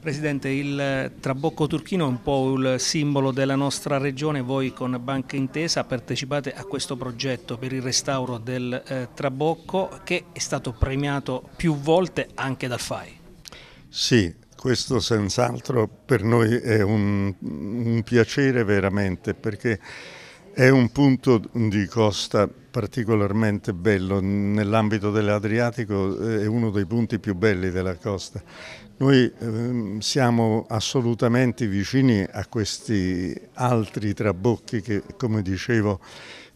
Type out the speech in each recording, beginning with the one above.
Presidente, il eh, Trabocco Turchino è un po' il simbolo della nostra regione, voi con Banca Intesa partecipate a questo progetto per il restauro del eh, Trabocco che è stato premiato più volte anche dal FAI. Sì, questo senz'altro per noi è un, un piacere veramente perché è un punto di costa particolarmente bello, nell'ambito dell'Adriatico eh, è uno dei punti più belli della costa. Noi ehm, siamo assolutamente vicini a questi altri trabocchi che, come dicevo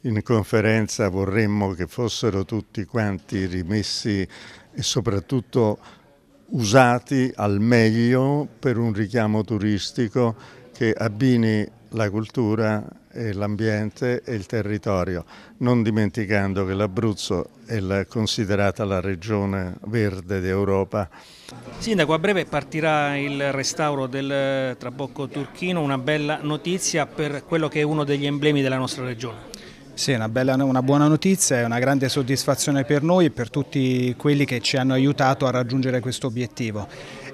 in conferenza, vorremmo che fossero tutti quanti rimessi e soprattutto usati al meglio per un richiamo turistico che abbini la cultura l'ambiente e il territorio, non dimenticando che l'Abruzzo è considerata la regione verde d'Europa. Sindaco, a breve partirà il restauro del eh, Trabocco Turchino, una bella notizia per quello che è uno degli emblemi della nostra regione. Sì, una, bella, una buona notizia, e una grande soddisfazione per noi e per tutti quelli che ci hanno aiutato a raggiungere questo obiettivo.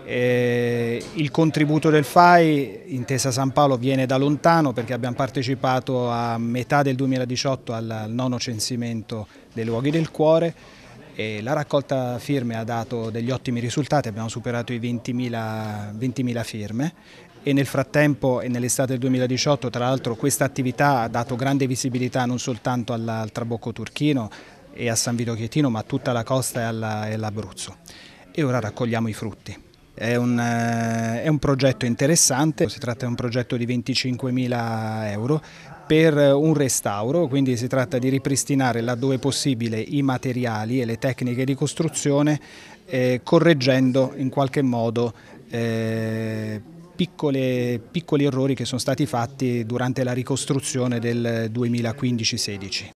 Eh, il contributo del FAI, Intesa San Paolo, viene da lontano perché abbiamo partecipato a metà del 2018 al nono censimento dei luoghi del cuore e la raccolta firme ha dato degli ottimi risultati, abbiamo superato i 20.000 20 firme e nel frattempo e nell'estate del 2018 tra l'altro questa attività ha dato grande visibilità non soltanto al, al Trabocco Turchino e a San Vito Chietino ma a tutta la costa e all'Abruzzo. E ora raccogliamo i frutti. È un, eh, è un progetto interessante, si tratta di un progetto di 25.000 euro per un restauro, quindi si tratta di ripristinare laddove possibile i materiali e le tecniche di costruzione eh, correggendo in qualche modo eh, piccole, piccoli errori che sono stati fatti durante la ricostruzione del 2015-16.